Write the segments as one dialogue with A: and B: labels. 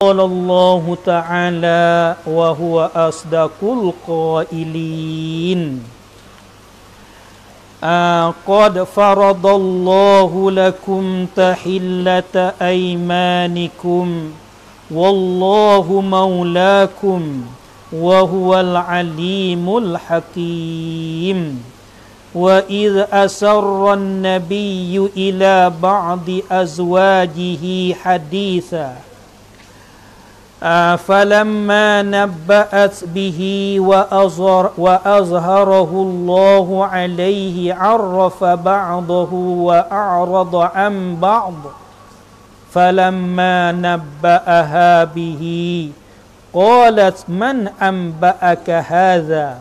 A: قال الله تعالى وهو أصدق القائلين قد فرض الله لكم تحلة أيمانكم والله مولاكم وهو العليم الحكيم وإذ أسر النبي إلى بعض أزواجه حديثاً فلما نبأت به وأظهر وأظهره الله عليه عرف بعضه وأعرض عن بعض فلما نبأها به قالت من أنبأك هذا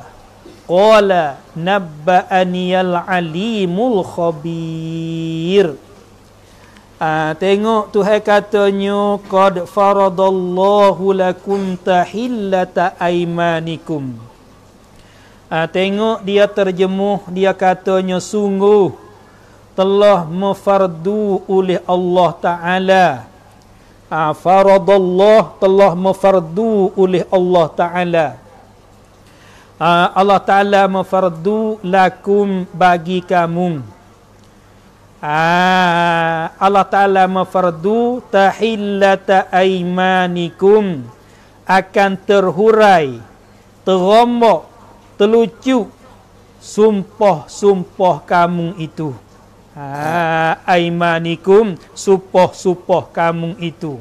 A: قال نبأني العليم الخبير Uh, tengok Tuhan katanya qad faradallahu lakum tahillata aymanikum. Uh, tengok dia terjemuh dia katanya sungguh telah mufardu oleh Allah Taala. Uh, ah, faradallahu telah mufardu oleh Allah Taala. Uh, Allah Taala mufardu lakum bagi kamu. Ah, Allah Ta'ala mafardu tahillata aimanikum akan terhurai, terombok, telucu, sumpah-sumpah kamu itu. aimanikum ah, sumpah-sumpah kamu itu.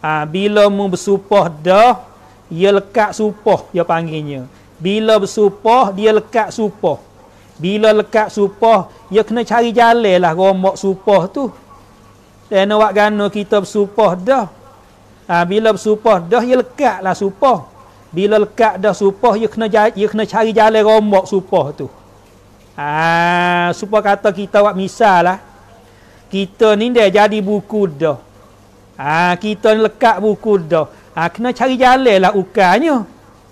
A: Ha, bila mu bersumpah dah, ia lekat sumpah, ia panggilnya. Bila bersumpah, dia lekat sumpah. Bila lekat supah, ia ya kena cari jalan lah rombok supah tu. Dan awak gana kita bersupah dah. Ha, bila bersupah dah, ia ya lekat lah supah. Bila lekat dah supah, ia ya kena, ia kena cari jalan rombok supah tu. Ha, supah kata kita awak misal lah. Kita ni dah jadi buku dah. Ha, kita ni lekat buku dah. Ha, kena cari jalan lah ukarnya.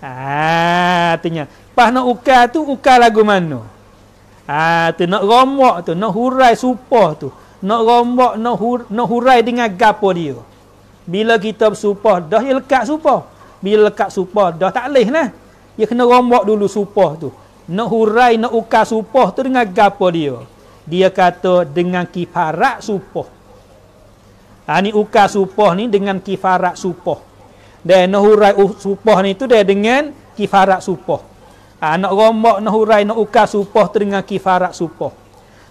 A: Ha, tanya. Pas nak ukar tu, ukar lagu mana? Ha, tu nak romak tu, nak hurai supah tu. Nak romak, nak, hur, nak hurai dengan gapo dia. Bila kita bersupah, dah ia lekat supah. Bila lekat supah, dah tak leh lah. Ia kena romak dulu supah tu. Nak hurai, nak uka supah tu dengan gapo dia. Dia kata dengan kifarat supah. Ha, ni ukar supah ni dengan kifarat supah. Dan nak hurai supah ni tu dia dengan kifarat supah. Ha, nak rombok, nak hurai, nak ukar supoh teringat kifarat supoh.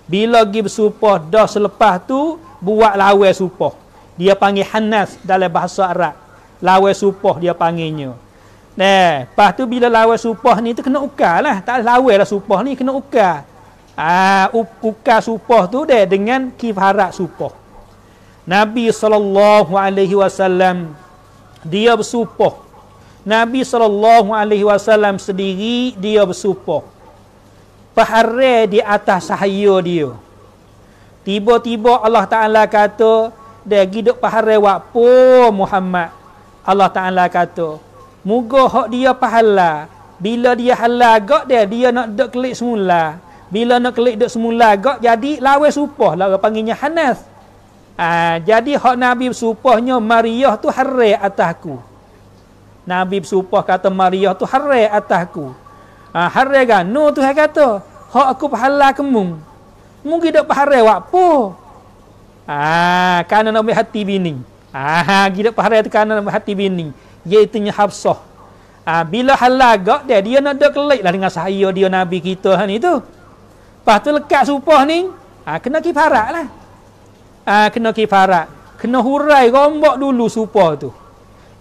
A: Bila pergi bersupoh, dah selepas tu, buat lawai supoh. Dia panggil hanas dalam bahasa Arab. Lawai supoh dia panggilnya. Nah, lepas tu bila lawai supoh ni, tu kena ukar lah. Tak lawai lah supoh ni, kena ukar. Ha, ukar supoh tu deh dengan kifarat supoh. Nabi SAW, dia bersupoh. Nabi SAW sendiri dia bersumpah. Pahara di atas sahaya dia. Tiba-tiba Allah Ta'ala kata, dia pergi duduk pahara waktu Muhammad. Allah Ta'ala kata, Moga hak dia pahala. Bila dia halal agak dia, dia nak duduk klik semula. Bila nak klik duduk semula agak, jadi lawe supah lah. panggilnya Hanas. Ha, jadi hak Nabi supahnya, Mariah tu harai atasku. aku. Nabi bersumpah kata Maria tu harai atasku. Ha, harai kan? No tu saya kata. Hak aku pahala kemu. Mungkin tak pahala wakpo. Ah, ha, kerana nak hati bini. Ah, ha, kita pahala tu kerana nak hati bini. ye nya Hafsah. Ha, bila halaga dia dia nak dak kelik lah dengan saya dia nabi kita han itu, tu. Pas tu lekat supah ni, ah ha, kena kifarat lah. Ah ha, kena kifarat. Kena hurai gombak dulu supah tu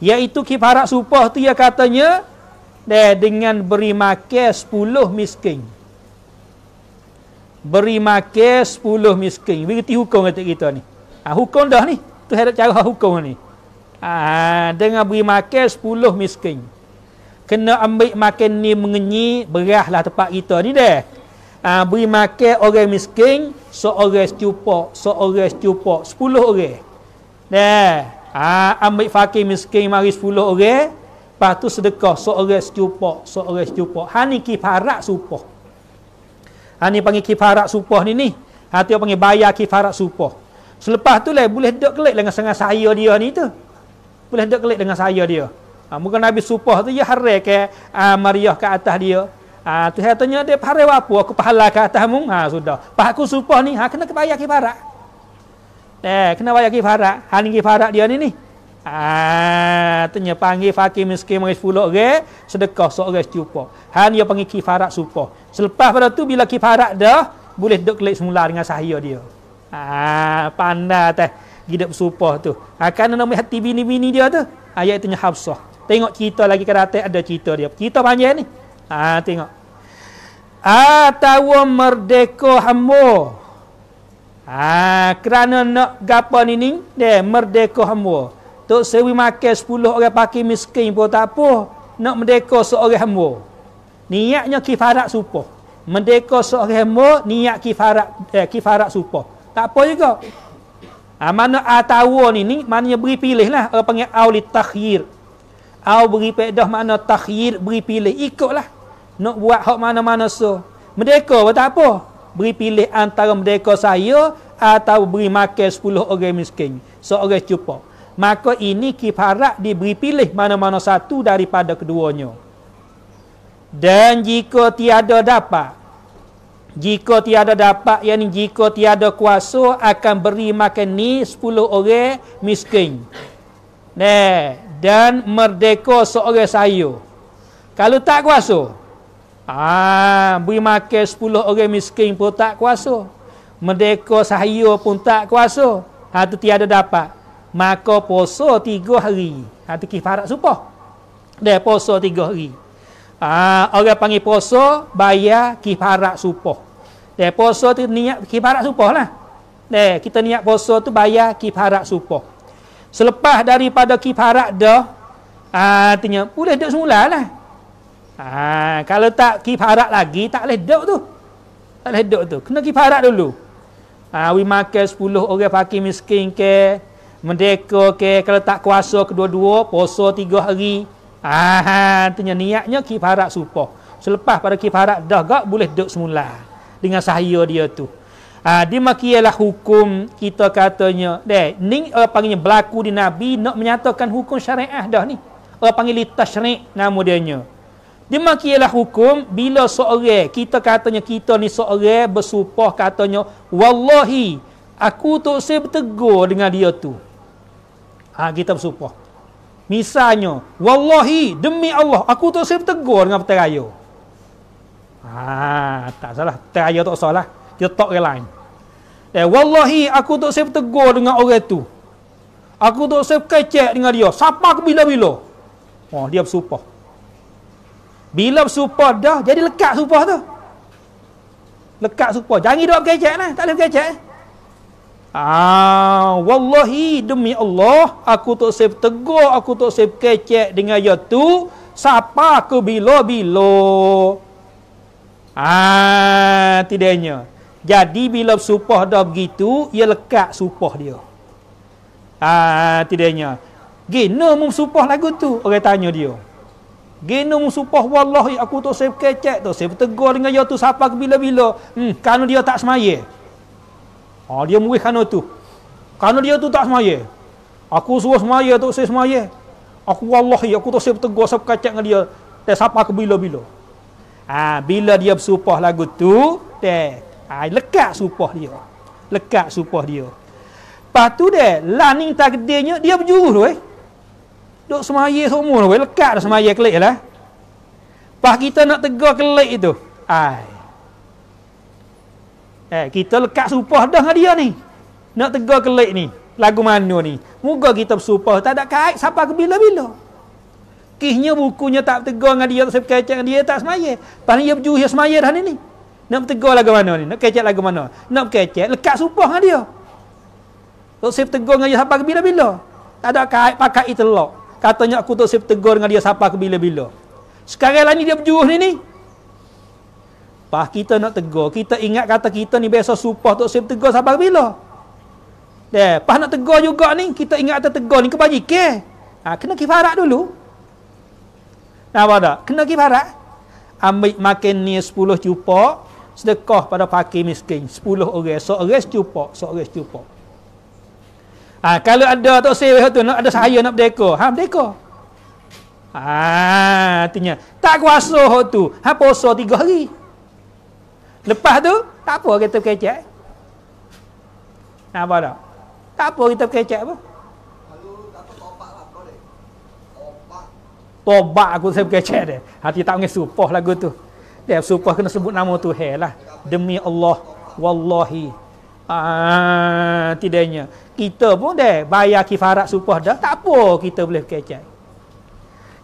A: iaitu kifarat supah tu ia katanya deh dengan beri makan 10 miskin beri makan 10 miskin berarti hukum kata kita ni ha, hukum dah ni tu harap cara hukum ni ha, dengan beri makan 10 miskin kena ambil makan ni mengenyi berahlah tempat kita ni deh Ha, beri makan orang miskin seorang so stupak seorang so stupak 10 orang dah Ha, ambil fakir miskin mari 10 orang. Lepas tu sedekah seorang secupa, seorang secupa. Ha ni kifarat supah. Ha ni panggil kifarat supah ni ni. Ha tu panggil bayar kifarat supah. Selepas tu lah boleh dok kelik dengan sengah saya dia ni tu. Boleh dok kelik dengan saya dia. Ha, mungkin Nabi supah tu ya harai ke uh, mariah ke atas dia. Ha, tu saya tanya dia harai apa? Aku pahala ke atas mu? Ha sudah. Pak aku supah ni ha, kena kebayar kifarat. Eh, kena bayar kifarat. Hal ini kifarat dia ni ni. Ah, tanya panggil fakir miskin mengis puluk ge, sedekah sok ge cupo. Hal dia panggil kifarat supo. Selepas pada tu bila kifarat dah, boleh duduk kelik semula dengan sahaya dia. Ah, pandai teh gidup supo tu. Akan ah, nama hati bini-bini dia tu. Ayat ah, tanya Hafsah. Tengok cerita lagi ke datang ada cerita dia. Cerita panjang ni. Ah, tengok. Atawa ah, merdeka hamba. Ha, kerana nak gapa ni ni dia merdeka hamba. Tok sewi makan 10 orang paki miskin pun tak apa, nak merdeka seorang hamba. Niatnya kifarat supo. Merdeka seorang hamba niat kifarat eh, kifarat supo. Tak apa juga. Ha, mana atawa ni ni maknanya beri pilih lah orang panggil auli takhyir. Au beri pedah mana takhyir beri pilih ikutlah. Nak buat hak mana-mana so. Merdeka pun tak apa beri pilih antara merdeka saya atau beri makan 10 orang miskin seorang cupa maka ini kifarat diberi pilih mana-mana satu daripada keduanya dan jika tiada dapat jika tiada dapat yakni jika tiada kuasa akan beri makan ni 10 orang miskin nah dan merdeka seorang saya kalau tak kuasa Ah, beri makan 10 orang miskin pun tak kuasa. Merdeka sahaya pun tak kuasa. Hatu tiada dapat. Maka poso 3 hari. Hatu kifarat supah. Dia poso 3 hari. Ah, orang panggil poso bayar kifarat supah. Dia poso tu niat kifarat supah lah. Dia, kita niat poso tu bayar kifarat supah. Selepas daripada kifarat dah, artinya ha, boleh duduk semula lah. Ha, kalau tak kifarat lagi, tak boleh duduk tu. Tak boleh duduk tu. Kena kifarat dulu. Ha, we makan 10 orang fakir miskin ke, mendeko ke, kalau tak kuasa kedua-dua, poso tiga hari. Ha, ha tanya niatnya kifarat supah. Selepas pada kifarat dah gak boleh dok semula dengan sahaya dia tu. Ha, dia makialah hukum kita katanya. Dek, ni orang eh, panggilnya berlaku di Nabi nak menyatakan hukum syariah dah ni. Orang eh, panggil tashri' nama dia. Nya. Demak ialah hukum bila seorang kita katanya kita ni seorang bersumpah katanya wallahi aku tak saya bertegur dengan dia tu. Ah ha, kita bersumpah. Misalnya wallahi demi Allah aku tak saya bertegur dengan petaraya. Ha, tak salah petaraya tak salah. kita tak orang lain. Eh wallahi aku tak saya bertegur dengan orang tu. Aku tak saya kecek dengan dia. Siapa aku bila-bila? Oh dia bersumpah. Bila bersumpah dah, jadi lekat sumpah tu. Lekat sumpah. Jangan duduk kecek lah. Tak boleh kecek. Ah, wallahi demi Allah, aku tak sep tegur, aku tak sep kecek dengan ya tu, siapa aku bila-bila. Ah, tidaknya. Jadi bila sumpah dah begitu, ia lekat sumpah dia. Ah, tidaknya. Gino mau sumpah lagu tu? Orang tanya dia. Genum supah wallahi aku tu saya kecek tu. Saya bertegur dengan dia tu siapa ke bila-bila. Hmm, kerana dia tak semaya. Ha, dia murid kerana tu. Kerana dia tu tak semaya. Aku suruh semaya tu saya semaya. Aku wallahi aku tu saya bertegur saya kecek dengan dia. Tak siapa ke bila-bila. Ha, bila dia bersupah lagu tu, teh ha, lekat supah dia. Lekat supah dia. Lepas tu dia, lah ni takdirnya, dia berjuruh tu eh. Duk semaya semua tu. Lah. Lekat dah semaya kelik lah. Pas kita nak tegak kelik itu. Ai. Eh, kita lekat supah dah dengan dia ni. Nak tegak kelik ni. Lagu mana ni. Moga kita bersupah. Tak ada kait sampai ke bila-bila. Kisnya bukunya tak tegak dengan dia. Tak sebab kecek dengan dia. Tak semaya. Pas ni dia berjuh dia semaya dah ni ni. Nak bertegur lagu mana ni? Nak kecek lagu mana? Nak kecek, lekat supah dengan dia. Tak sebab tegur dengan dia sampai ke bila-bila. Tak ada kait pakai itu lho katanya aku tak siap tegur dengan dia siapa ke bila-bila. Sekarang lah ni dia berjuruh ni ni. Pas kita nak tegur, kita ingat kata kita ni biasa supah tak siap tegur siapa ke bila. Eh, pas nak tegur juga ni, kita ingat kata tegur ni kebajikan. Ha, kena kifarat dulu. Nah, ha, apa tak? Kena kifarat. Ambil makin ni 10 cupak, sedekah pada pakai miskin. 10 orang, seorang so, cupak, seorang so, cupak. Ha, kalau ada tak sewa tu ada saya nak berdeka. Ha berdeka. Ha artinya tak kuasa hok tu. Ha puasa 3 hari. Lepas tu tak apa kita kecek. Nah, apa Tak apa kita kecek apa? Tobak aku saya kecek dia. Hati tak ngis supah lagu tu. Dia supah kena sebut nama tu hey, lah. Demi Allah. Wallahi uh, tidaknya kita pun dah bayar kifarat supah dah tak apa kita boleh kecek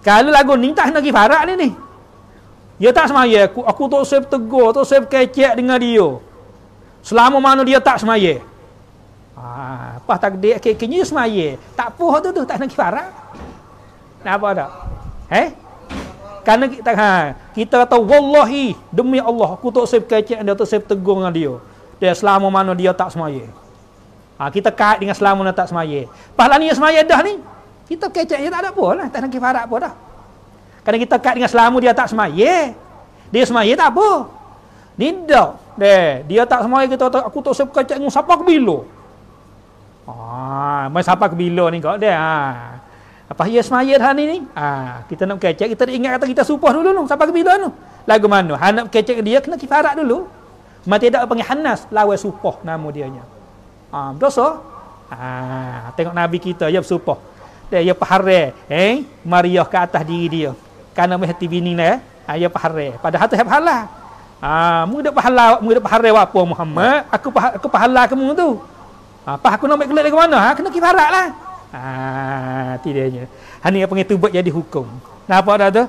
A: kalau lagu ni tak kena kifarat ni ni dia tak semaya aku, aku tak usah tegur tak usah kecek dengan dia selama mana dia tak semaya Ah, apa tak dia kekinya semaya. Tak puh tu tu tak nak kifarat. Kenapa tak? Eh? Karena kita ha, kita kata wallahi demi Allah aku tak sempat kecek dia tak sempat tegur dengan dia dia selama mana dia tak semaya. Ha, kita kait dengan selama mana tak semaya. Pahala dia semaya dah ni. Kita kecek dia tak ada apa lah. Tak ada kifarat apa dah. Kerana kita kait dengan selama dia tak semaya. Dia semaya tak apa. Tidak. Deh, dia tak semaya kita tak aku tak sempat kecek dengan siapa kebilo. Ha, mai siapa kebilo ni kau deh. Ha. Apa dia semaya dah ni ni? Ha, kita nak kecek kita ingat kata kita supah dulu noh. Siapa kebilo noh? Lagu mana? Hanap kecek dia kena kifarat dulu. Mati tidak panggil Hanas lawai supah nama dianya. Ha, dosa. Ha, tengok nabi kita ya supah. Dia ya pahare, eh, Maria ke atas diri dia. Karena mesti hati bini lah. Eh? Ha, ya pahare. Padahal tu hab pahala. Ah, ha, mu dak pahala, mu dak pahare apa Muhammad? Aku pah aku pahala kamu tu. Ha, ah, apa aku nak ambil kelak ke mana? Ha, kena ki baratlah. Ha, tidaknya. Ha ni panggil tu buat jadi hukum. Napa dah tu?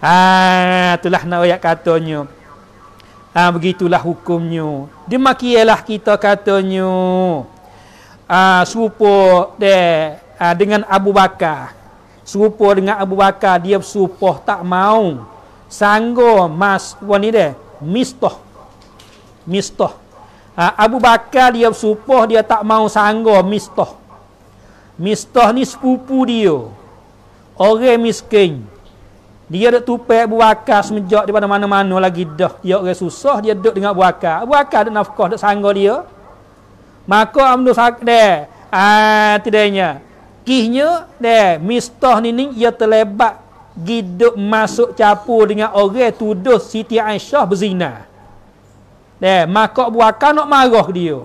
A: Ha, itulah nak ayat katanya. Ha, begitulah hukumnya. Demikianlah kita katanya. Ah ha, serupa de ha, dengan Abu Bakar. Serupa dengan Abu Bakar dia serupa tak mau sanggo mas wani de mistoh. Mistah. Ha, Abu Bakar dia serupa dia tak mau sanggo mistoh, mistoh ni sepupu dia. Orang miskin. Dia duk tupai buakar semenjak di mana-mana lagi dah. Dia orang susah dia duk dengan buakar. Buakar ada nafkah duk sanggol dia. Maka amnu sakde. Ah tidaknya. Kihnya de mistah ni ni ia terlebat giduk masuk capur dengan orang tuduh Siti Aisyah berzina. De maka buakar nak marah dia.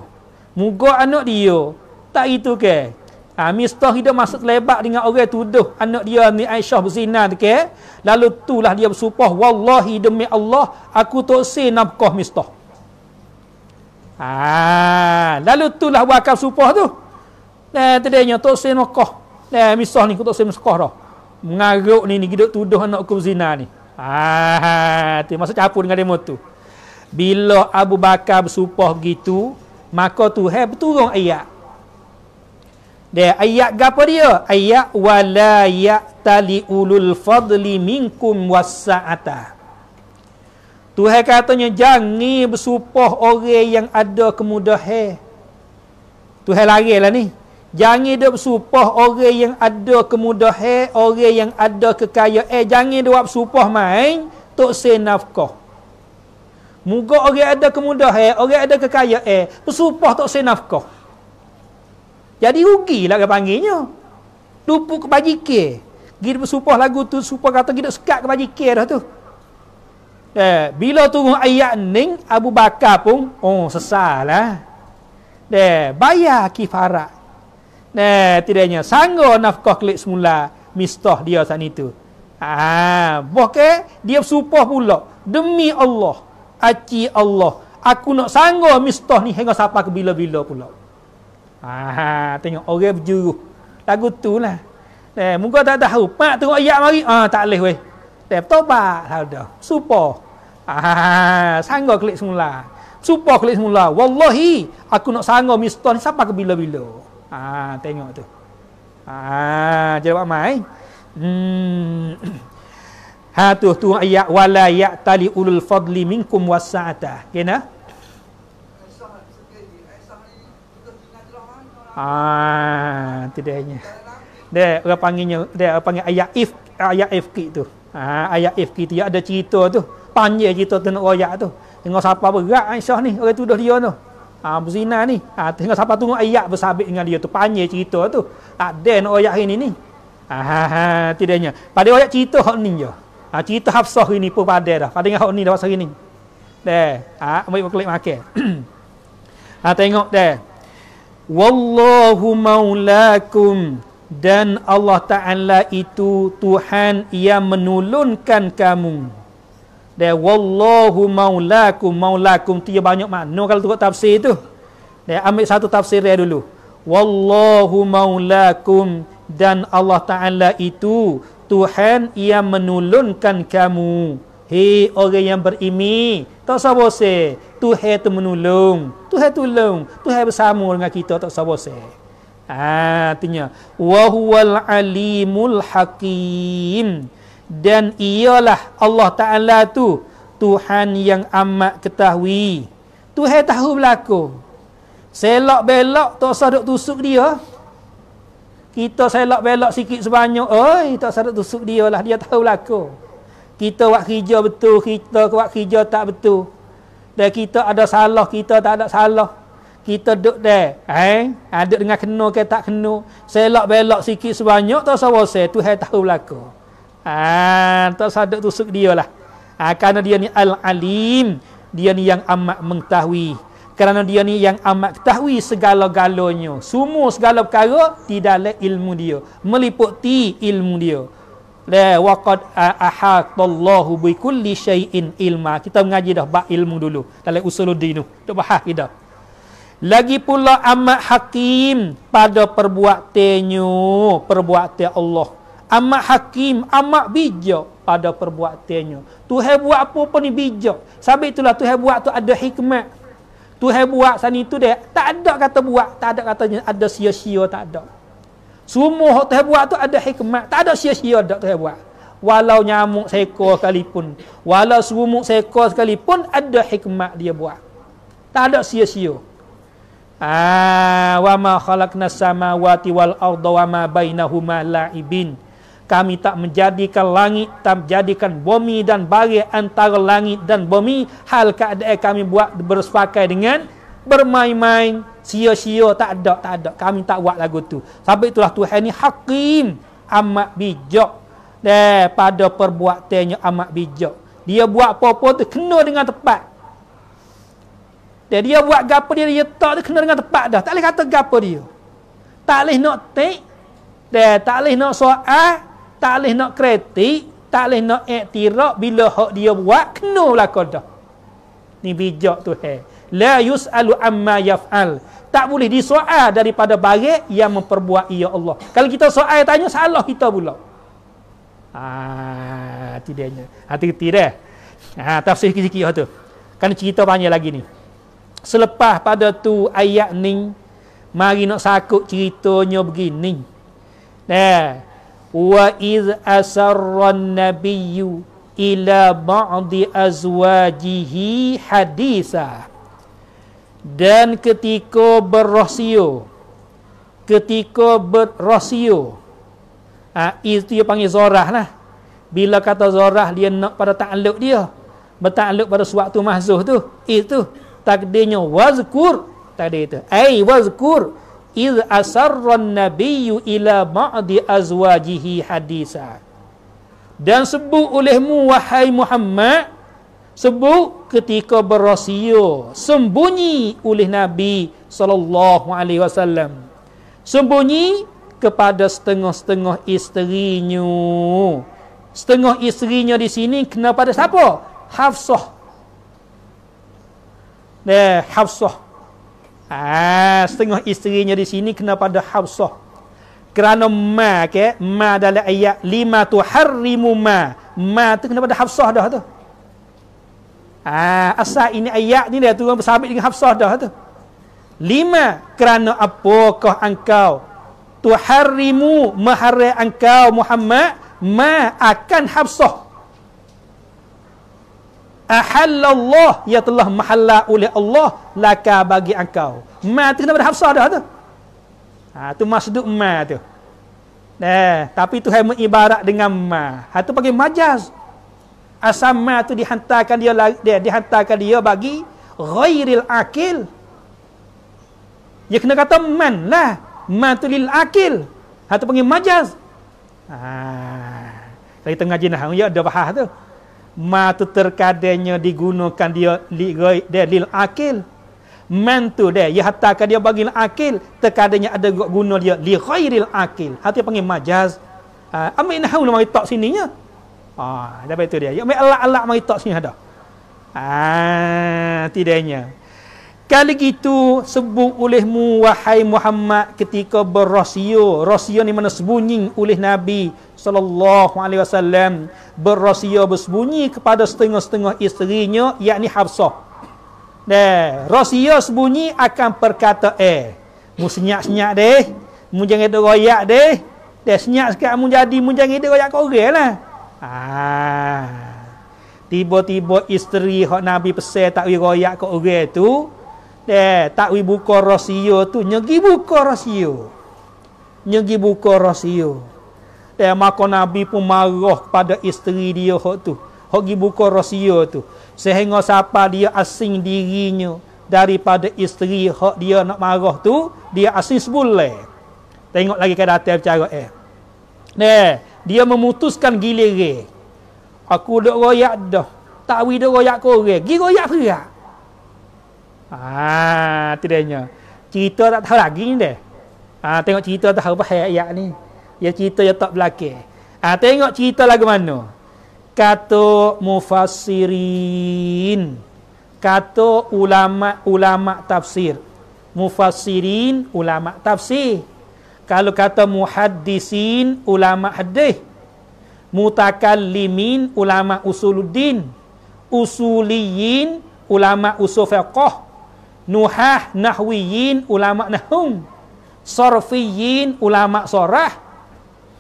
A: Muga anak dia tak itu ke Ha, mistah kita masuk lebat dengan orang tuduh anak dia ni Aisyah berzina okay? Lalu itulah dia bersumpah. Wallahi demi Allah, aku tak si nafkah mistah. Ha, lalu itulah wakaf sumpah tu. Nah, tidaknya tak si nafkah. Nah, mistah ni aku tak si nafkah dah. Mengaruk ni, ni kita tuduh anak aku berzina ni. Ha, ha, tu maksud capur dengan demo tu. Bila Abu Bakar bersumpah begitu, maka tu, hey, berturung ayat. Dia ayat gapo dia? Ayat wala ya'tali ulul fadli minkum wasa'ata. Tuhan katanya jangan bersumpah orang yang ada kemudahan. Tuhan larilah ni. Jangan dia bersumpah orang yang ada kemudahan, orang yang ada kekayaan. Eh, jangan dia bersumpah main tok senafkah. Muga orang ada kemudahan, orang ada kekayaan, eh, bersumpah tok senafkah. nafkah. Jadi rugilah dia panggilnya. Tupu kebajikan. Gitu bersumpah lagu tu, sumpah kata kita sekat kebajikan dah tu. Eh, bila turun ayat ning Abu Bakar pun oh sesal eh. Deh, bayar kifarat. Nah, eh, tidaknya sanggo nafkah klik semula mistah dia saat itu. Ah, ha, boke dia bersumpah pula demi Allah, aci Allah, aku nak sanggo mistah ni hingga siapa ke bila-bila pula. Ah, tengok orang berjuru Lagu tu lah eh, Muka tak tahu Pak tengok ayat mari ah tak boleh weh Tep tahu Haa, super Ah, sanggup klik semula Super klik semula Wallahi Aku nak sanggup mistah ni Sampai ke bila-bila Haa, ah, tengok tu Ah, jadi buat main Hmm ha tu, tu ayat Walayak tali ulul fadli minkum wassa'atah Kena okay, Ah, tu dia hanya. Dia orang panggilnya, dia orang panggil ayat if ayat if kit tu. Ah, ayat if kit tu ada cerita tu. Panjang cerita tentang royak tu. Tengok siapa berat Aisyah ni, orang tuduh dia tu. Ah, Buzina ni. Ah, tengok siapa tunggu ayat bersabit dengan dia tu. Panjang cerita tu. Tak ah, ada nak royak hari ni ni. Ah, ha, ha, tidaknya. Pada royak cerita hak ni je. Ah, cerita Hafsah ini pun pada dah. Pada dengan hak ni dah pasal ini. Dah. Ah, ambil klik makan. ah, tengok dah. Wallahu maulakum dan Allah Ta'ala itu Tuhan yang menulunkan kamu. Dan wallahu maulakum maulakum tu banyak makna kalau tengok tafsir itu. Dan ambil satu tafsir dia dulu. Wallahu maulakum dan Allah Ta'ala itu Tuhan yang menulunkan kamu. Hei orang yang berimi, tak usah bosan. Tuhan tu menolong. Tuhan tolong. Tuhan bersama dengan kita tak sabar saya. Ha, artinya wa huwal alimul hakim dan ialah Allah Taala tu Tuhan yang amat ketahui. Tuhan tahu berlaku. Selok belok tak usah duk tusuk dia. Kita selok belok sikit sebanyak, oi tak usah duk tusuk dia lah dia tahu berlaku. Kita buat kerja betul, kita buat kerja tak betul dan kita ada salah kita tak ada salah kita duduk dah eh ada ha, dengan kena ke tak kena selak belak sikit sebanyak tak sawa saya tu hai tahu belaka ha, ah tak sadak tusuk dia lah ah kerana dia ni al alim dia ni yang amat mengetahui kerana dia ni yang amat ketahui segala-galanya semua segala perkara di dalam ilmu dia meliputi ilmu dia la waqad ahatallahu bi kulli shay'in ilma kita mengaji dah bab ilmu dulu dalam usuluddin tu bahas kita lagi pula amat hakim pada perbuatannya perbuatan Allah amat hakim amat bijak pada perbuatannya Tuhan buat apa pun ni bijak Sabit itulah Tuhan buat tu ada hikmat Tuhan buat sana itu dia tak ada kata buat tak ada katanya ada sia-sia tak ada semua yang Tuhan buat tu ada hikmat. Tak ada sia-sia dak Tuhan buat. Walau nyamuk seko, sekalipun, walau sumuk seko, sekalipun ada hikmat dia buat. Tak ada sia-sia. Ah, wa ma khalaqna samawati wal arda wa ma bainahuma la'ibin. Kami tak menjadikan langit tak menjadikan bumi dan bagi antara langit dan bumi hal keadaan kami buat bersepakai dengan bermain-main sia-sia tak ada tak ada kami tak buat lagu tu sebab itulah Tuhan ni hakim amat bijak deh pada perbuatannya amat bijak dia buat apa-apa tu kena dengan tepat dia buat gapo dia dia tak kena dengan tepat dah tak boleh kata gapo dia tak boleh nak tek, deh tak boleh nak soal tak boleh nak kritik tak boleh nak iktiraf bila hak dia buat kena kau dah ni bijak Tuhan la yusalu amma yafal tak boleh disoal daripada barang yang memperbuat ia Allah kalau kita soal tanya salah kita pula ah tidaknya hati ah, tidak ha ah, tafsir sikit-sikit lah tu kan cerita banyak lagi ni selepas pada tu ayat ni mari nak sakut ceritanya begini nah eh, wa iz asarra nabiyyu ila ba'di azwajihi haditsah dan ketika berrosio ketika berrosio ha, itu dia panggil zorah lah bila kata zorah dia nak pada ta'aluk dia bertakluk pada suatu mahzuh tu itu takdirnya wazkur tadi itu ay wazkur iz asarran nabiyyu ila ba'di azwajihi hadisa dan sebut olehmu wahai Muhammad sebut ketika berasio, sembunyi oleh Nabi sallallahu alaihi wasallam sembunyi kepada setengah-setengah isterinya setengah isterinya di sini kenapa pada siapa Hafsah Nah, Hafsah Ah, setengah isterinya di sini kenapa pada Hafsah kerana ma ke okay? ma dalam ayat lima tu harimu ma ma tu kenapa pada hafsah dah tu Ha, asal ini ayat ni dah turun bersabit dengan Hafsah dah tu. Lima, kerana apakah engkau? tuharimu mahara engkau Muhammad ma akan Hafsah. Ahallallah ya telah mahalla oleh Allah laka bagi engkau. Ma tu kena pada Hafsah dah tu. Ha, tu masduk ma tu. Eh, tapi tu hanya mengibarat dengan ma. Ha, tu panggil majaz asama tu dihantarkan dia dia dihantarkan dia bagi ghairil akil dia kena kata man lah man tu lil akil atau ha, panggil majaz ha. saya tengah jenah oh, ya ada bahas tu ma tu terkadanya digunakan dia li, dia lil akil man tu dia dia hatakan dia bagi akil terkadanya ada guna dia li ghairil akil hati panggil majaz nak ha, ambil nama itu tak sininya Ah, dah betul dia. Yak elak-elak mari tak sini ada. Ah, tidaknya. Kali gitu sebut olehmu wahai Muhammad ketika berrosio. Rosio ni mana sembunyi oleh Nabi sallallahu alaihi wasallam berrosio bersembunyi kepada setengah-setengah isterinya yakni Hafsah. Nah, rosio sembunyi akan perkata eh mu senyak-senyak deh, mu jangan ada royak deh. Dah senyak sekat mu jadi mu jangan ada royak koranglah. Ah. Tiba-tiba isteri hak Nabi pesan tak wi royak kat orang tu, eh tak wi buka rahsia tu, nyegi buka rahsia. Nyegi buka rahsia. Eh maka Nabi pun marah kepada isteri dia hak tu. Hak gi buka rahsia tu. Sehingga siapa dia asing dirinya daripada isteri hak dia nak marah tu, dia asing sebulan. Tengok lagi kedatangan bicara eh. Nah, dia memutuskan gilere aku dok royak dah tak wi dok royak korang gi royak perak ah ha, tidaknya cerita tak tahu lagi ni deh ha, ah tengok cerita tak tahu bahaya ayat ni ya cerita yang tak belakang ha, ah tengok cerita lagu mana kata mufassirin kata ulama ulama tafsir mufassirin ulama tafsir kalau kata muhaddisin ulama hadis mutakallimin ulama usuluddin usuliyin ulama usul fiqh nuhah nahwiyin ulama nahum sarfiyin ulama sarah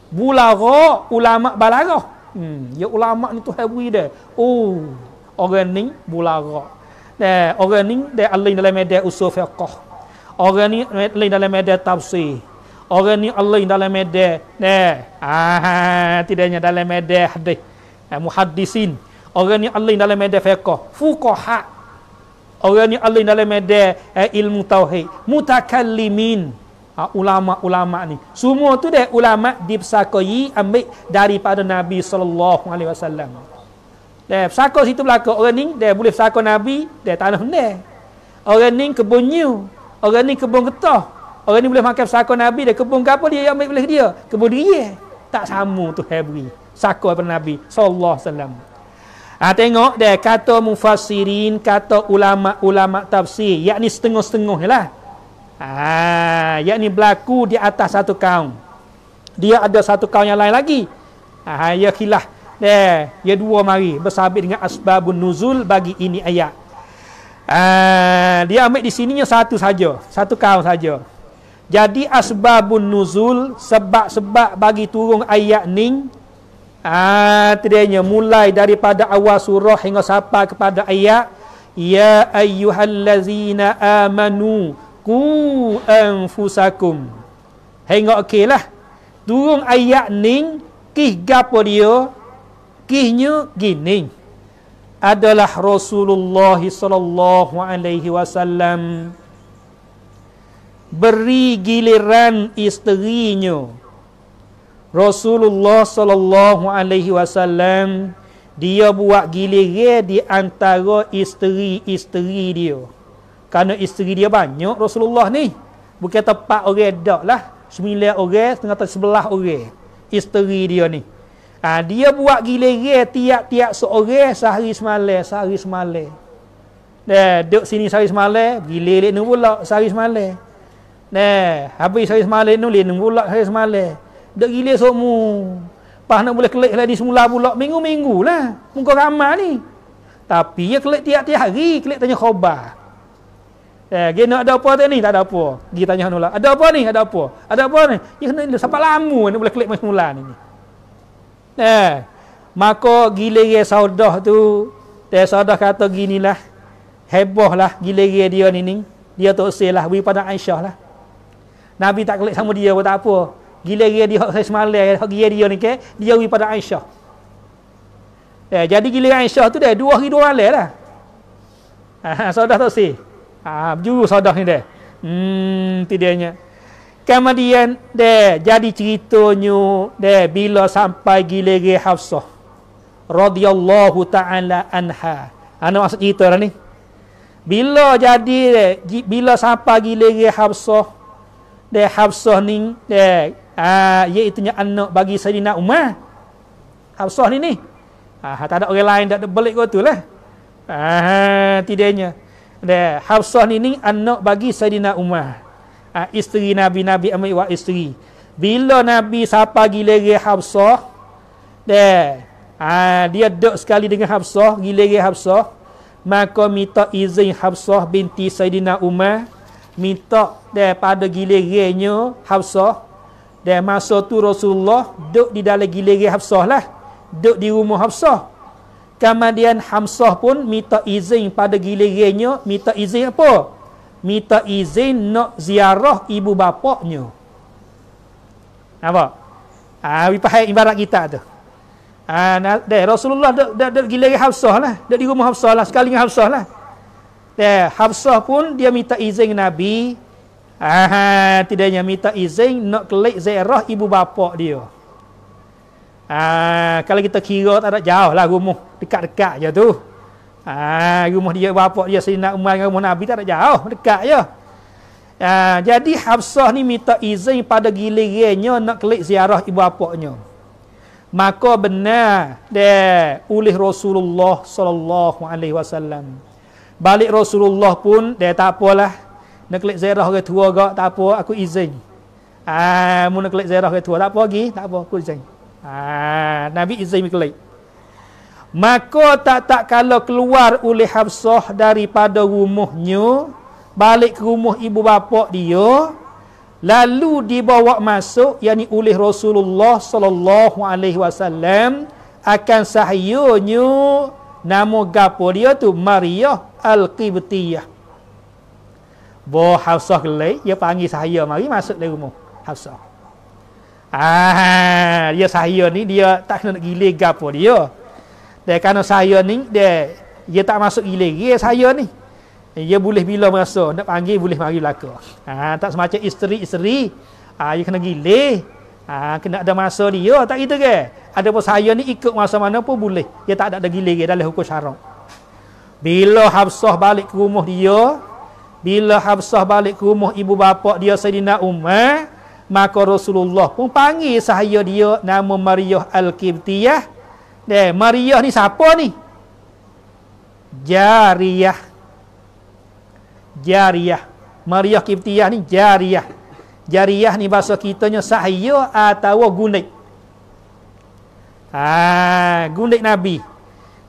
A: bulagha ulama balagha hmm ya ulama ni tu hawi dia oh orang ni bulagha nah orang ni dia alin dalam media usul fiqh orang ni alin dalam media tafsir orang ni Allah yang dalam medah eh, ah, tidaknya dalam medah hadis eh, muhaddisin orang ni Allah yang dalam medah fiqh fuqaha orang ni Allah yang dalam medah eh, ilmu tauhid mutakallimin ah, ulama-ulama ni semua tu deh ulama dipsakoi ambil daripada Nabi saw. alaihi wasallam deh situ belaka orang ni deh boleh psako Nabi deh tanah ni orang ni kebun orang ni kebun getah Orang ni boleh makan sako Nabi dia kebun ke apa dia yang ambil boleh dia. Kebun diri Tak sama tu hebri. Sako daripada Nabi sallallahu alaihi wasallam. Ha, tengok dia kata mufassirin, kata ulama-ulama tafsir, yakni setengah-setengah lah. Ha, yakni berlaku di atas satu kaum. Dia ada satu kaum yang lain lagi. Ha, ya khilah. Dia, ya dua mari bersabit dengan asbabun nuzul bagi ini ayat. Ha, dia ambil di sininya satu saja, satu kaum saja. Jadi asbabun nuzul sebab-sebab bagi turun ayat ni ah ha, tidaknya mulai daripada awal surah hingga sampai kepada ayat ya ayyuhallazina amanu ku anfusakum. Hingga okeylah. Turun ayat ni kih gapo dia? Kihnya gini adalah Rasulullah sallallahu alaihi wasallam beri giliran isterinya Rasulullah sallallahu alaihi wasallam dia buat giliran di antara isteri-isteri dia. Karena isteri dia banyak Rasulullah ni. Bukan tempat orang dak lah. 9 orang, setengah tak sebelah orang. Isteri dia ni. Ha, dia buat giliran tiap-tiap seorang sehari semalam, sehari semalam. Dia eh, duduk sini sehari semalam, giliran ni pula sehari semalam. Nah, habis saya semalam nuli nung pula saya semalam. Dak gila somu. Pas nak boleh kelik lagi semula pula minggu-minggu lah. Muka ramah ni. Tapi ya kelik tiap-tiap hari, kelik tanya khabar. Eh, dia nak ada apa tak ni? Tak ada apa. Dia tanya nula. Ada apa ni? Ada apa? Ada apa ni? Ya kena ni sampai lama ni boleh kelik semula ni. Nah. Maka gila-gila saudah tu, dia saudah kata ginilah. Hebohlah gila-gila dia ni ni. Dia tak usilah. Beri pada Aisyah lah. Nabi tak kelik sama dia buat apa. Gila-gila dia saya semalam, dia gila dia ni ke, dia pergi pada Aisyah. Eh, jadi gila Aisyah tu dah dua hari dua malam dah. Ha, sudah tak sih. Ha, juru sudah ni dah. Hmm, tidaknya. Kemudian deh jadi ceritanya deh bila sampai gilege Hafsah radhiyallahu taala anha. Ana ha, maksud cerita lah ni. Bila jadi deh bila sampai gilege Hafsah de Hafsah ni de ah ye itunya anak bagi Saidina Umar. Hafsah ni ni. Ah tak ada orang lain tak ada balik kau tulah. Ah ha, uh, tidaknya. De Hafsah ni ni anak bagi Saidina Umar. Ah uh, isteri Nabi Nabi Amir wa isteri. Bila Nabi sapa gilere Hafsah de ah dia dok sekali dengan Hafsah gilere Hafsah maka minta izin Hafsah binti Saidina Umar minta pada gilirannya Hafsah dan masa tu Rasulullah duduk di dalam giliran Hafsah lah duduk di rumah Hafsah kemudian Hamsah pun minta izin pada gilirannya minta izin apa? minta izin nak ziarah ibu bapaknya apa? Ah, ha, wipah ibarat kita tu. Ah, ha, deh Rasulullah dek dek dek gilir Hafsah lah, Dah di rumah Hafsah lah, sekali dengan Hafsah lah. Dah Hafsah pun dia minta izin Nabi Aha, tidaknya minta izin nak kelik zairah ibu bapa dia. Ah, kalau kita kira tak ada jauh lah rumah, dekat-dekat je tu. Ah, rumah dia bapa dia Sayyidina umai dengan rumah Nabi tak ada jauh, dekat je. Ah, jadi Hafsah ni minta izin pada gilirannya nak kelik ziarah ibu bapaknya. Maka benar dia oleh Rasulullah sallallahu alaihi wasallam. Balik Rasulullah pun dia tak apalah, nak kelik zairah ke tua gak tak apa aku izin ah mun nak kelik zairah ke tua tak apa lagi tak apa aku izin ah nabi izin kelik maka tak tak kalau keluar oleh hafsah daripada rumahnya balik ke rumah ibu bapa dia lalu dibawa masuk yakni oleh Rasulullah sallallahu alaihi wasallam akan sahayunya nama gapo dia tu Maria Al-Qibtiyah bo hafsah kelai dia panggil saya mari masuk dalam rumah hafsah ah dia saya ni dia tak kena nak gile gapo dia dan kerana saya ni dia dia tak masuk gile dia saya ni dia boleh bila merasa nak panggil boleh mari belaka ah tak semacam isteri-isteri ah dia kena gile ah kena ada masa dia ya, tak gitu ke ada pun saya ni ikut masa mana pun boleh dia tak ada gile dia dalam hukum syarak bila Hafsah balik ke rumah dia bila Hafsah balik ke rumah ibu bapa dia Sayyidina Umar, eh, maka Rasulullah pun panggil sahaya dia nama Mariyah Al-Qibtiyah. Eh, Mariyah ni siapa ni? Jariyah. Jariyah. Mariyah Qibtiyah ni Jariyah. Jariyah ni bahasa kitanya sahaya atau gunik. Ah, gunik Nabi.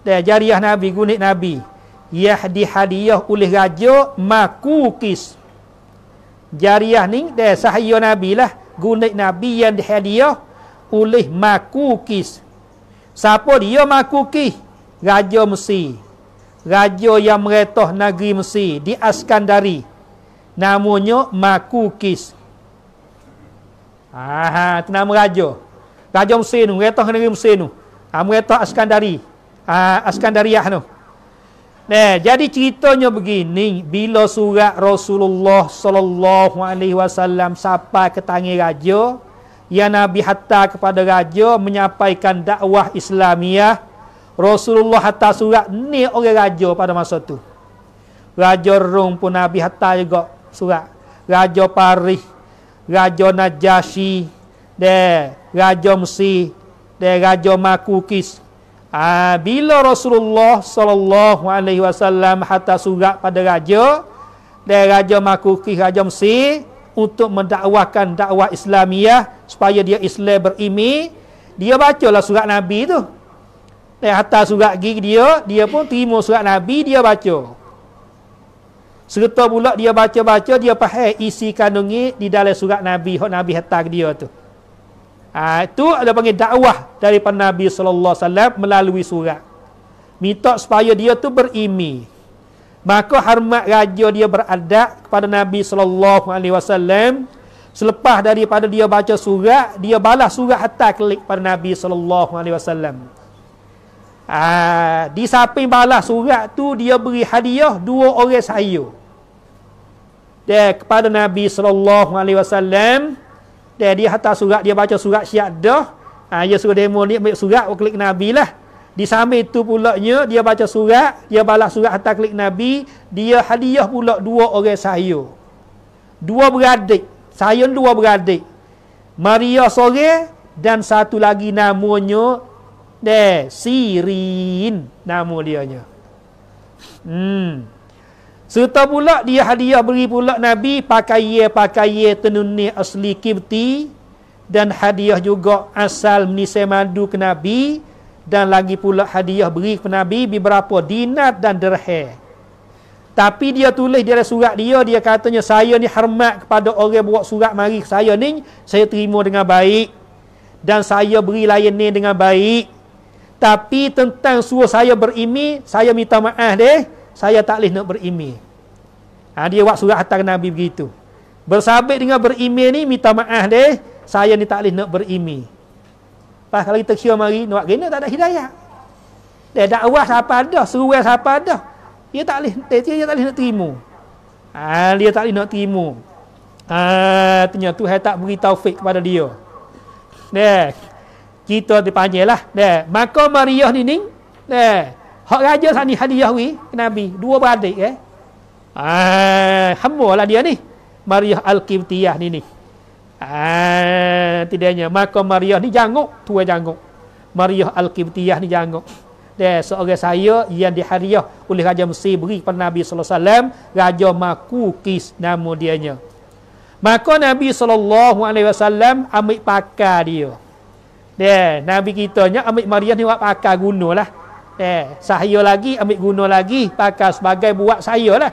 A: Dia jariah Nabi, gunik Nabi yah dihadiah oleh raja makukis jariah ni dia sahaya nabi lah gunik nabi yang dihadiah oleh makukis siapa dia makukis raja mesti. raja yang meretoh negeri mesti di Askandari namanya makukis Aha, itu nama raja raja Mesir tu meretoh negeri Mesir tu ha, ah, meretoh Askandari ha, Askandariah tu no. Nah, jadi ceritanya begini, bila surat Rasulullah sallallahu alaihi wasallam sampai ke tangan raja, ya Nabi hatta kepada raja menyampaikan dakwah Islamiah, Rasulullah hatta surat ni oleh raja pada masa tu. Raja Rom pun Nabi hatta juga surat. Raja Parih, Raja Najasyi, de, Raja Mesir, de, Raja Makukis, Ah bila Rasulullah sallallahu alaihi wasallam hatta surat pada raja dan raja Makuki raja Mesir untuk mendakwakan dakwah Islamiah supaya dia Islam berimi dia bacalah surat Nabi tu dan hatta surat gig dia dia pun terima surat Nabi dia baca serta pula dia baca-baca dia pahai isi kandungi di dalam surat Nabi hok Nabi hantar dia tu Ha, itu ada panggil dakwah daripada Nabi sallallahu alaihi wasallam melalui surat. Minta supaya dia tu berimi. Maka hormat raja dia beradab kepada Nabi sallallahu alaihi wasallam selepas daripada dia baca surat, dia balas surat hatta klik pada Nabi sallallahu alaihi wasallam. Ha, di samping balas surat tu dia beri hadiah dua orang sayur. Dia kepada Nabi sallallahu alaihi wasallam dan dia hantar surat dia baca surat syiak dah ha, dia suruh demo ni ambil surat oh, klik Nabi lah di samping itu pula, dia baca surat dia balas surat hantar klik Nabi dia hadiah pula dua orang saya dua beradik saya dua beradik Maria Sore dan satu lagi namanya De eh, Sirin nama dianya. Hmm. Serta pula dia hadiah beri pula Nabi pakaian-pakaian tenunnya asli Kibti dan hadiah juga asal menisai madu ke Nabi dan lagi pula hadiah beri ke Nabi beberapa dinar dan derhem. Tapi dia tulis dia dalam surat dia, dia katanya saya ni hormat kepada orang buat surat mari ke saya ni, saya terima dengan baik dan saya beri lain ni dengan baik. Tapi tentang suruh saya berimi, saya minta maaf deh, saya tak boleh nak berimi. Ha, dia buat surat hantar Nabi begitu. Bersabit dengan berimil ni, minta maaf dia, saya ni tak boleh nak berimil. Lepas kalau kita kira mari, nak kena, tak ada hidayah. Dia dakwah siapa ada, suruh siapa ada. Dia tak boleh, dia, dia, tak boleh nak terima. Ha, dia tak boleh nak terima. Ha, tanya Tuhan tak beri taufik kepada dia. Nah, kita dipanggil lah. Nah, maka Maria ni ni, nah, hak raja sana hadiah ni, Nabi, dua beradik eh. Ah, lah dia ni. Mariah Al-Qibtiyah ni ni. Ah, tidaknya maka Mariah ni janguk, tua janguk. Mariah Al-Qibtiyah ni janguk. Dia seorang saya yang dihariah oleh Raja Mesir beri kepada Nabi sallallahu alaihi wasallam, Raja Makukis nama dianya. Maka Nabi sallallahu alaihi wasallam ambil pakar dia. Dia, Nabi kita nya ambil Maria ni buat pakar gunalah. Eh, saya lagi ambil guna lagi pakar sebagai buat saya lah.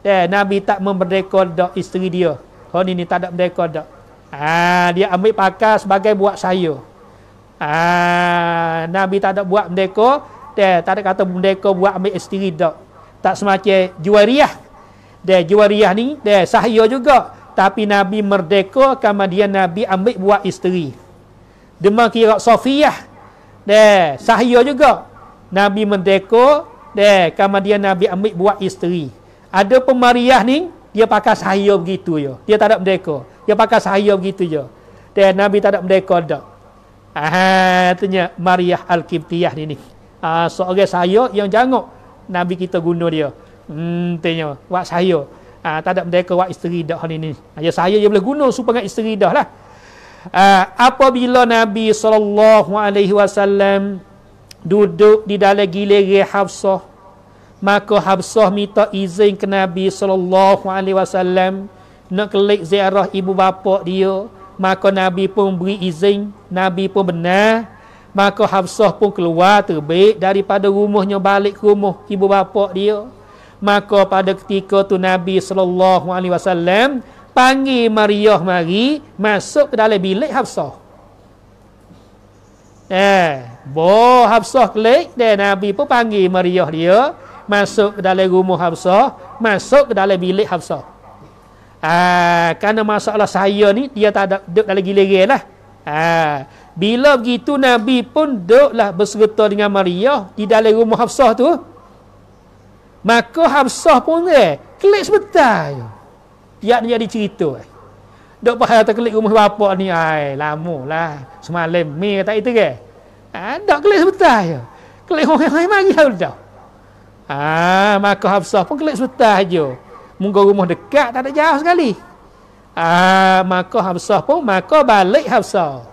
A: Eh, Nabi tak memerdekor dok isteri dia. Hon ini tak ada merdekor dok. Ah, dia ambil pakar sebagai buat saya. Ah, Nabi tak ada buat merdekor. Eh, tak ada kata merdekor buat ambil isteri dok. Tak semacam juariah. Eh, juariah ni, eh, saya juga. Tapi Nabi merdeka kemudian Nabi ambil buat isteri. Demak kira Sofiah. Eh, saya juga. Nabi merdeka, eh, kemudian Nabi ambil buat isteri. Ada pun Mariah ni Dia pakai sahaya begitu je Dia tak ada merdeka Dia pakai sahaya begitu je Dan Nabi tak ada merdeka tak Haa Itunya Mariah Al-Kibtiyah ni ni Haa ah, Seorang sahaya yang jangok Nabi kita guna dia Hmm Itunya Wak sahaya Haa ah, Tak ada merdeka wak isteri dah ni ni ah, Ya sahaya dia boleh guna Supaya isteri dah lah Haa Apabila Nabi SAW Duduk di dalam gilir Hafsah Maka Habsah minta izin ke Nabi sallallahu alaihi wasallam nak kelik ziarah ibu bapa dia. Maka Nabi pun beri izin, Nabi pun benar. Maka Habsah pun keluar terbaik daripada rumahnya balik ke rumah ibu bapa dia. Maka pada ketika tu Nabi sallallahu alaihi wasallam panggil Mariah mari masuk ke dalam bilik Habsah. Eh, bo Habsah kelik dan Nabi pun panggil Mariah dia masuk ke dalam rumah Hafsah, masuk ke dalam bilik Hafsah. Ah, kerana masalah saya ni dia tak ada duduk dalam gilir-gilir lah. Ah, bila begitu Nabi pun duduklah berserta dengan Maria di dalam rumah Hafsah tu. Maka Hafsah pun eh, klik sebentar. Dia ni jadi cerita. Eh. Dok pakai tak klik rumah bapak ni ai lama lah semalam mi kata itu ke ah ha, dok klik sebentar je klik orang lain mari lah, dah Ah, maka Hafsah pun kelik sebetah je. Munggu rumah dekat, tak ada jauh sekali. Ah, maka Hafsah pun, maka balik Hafsah.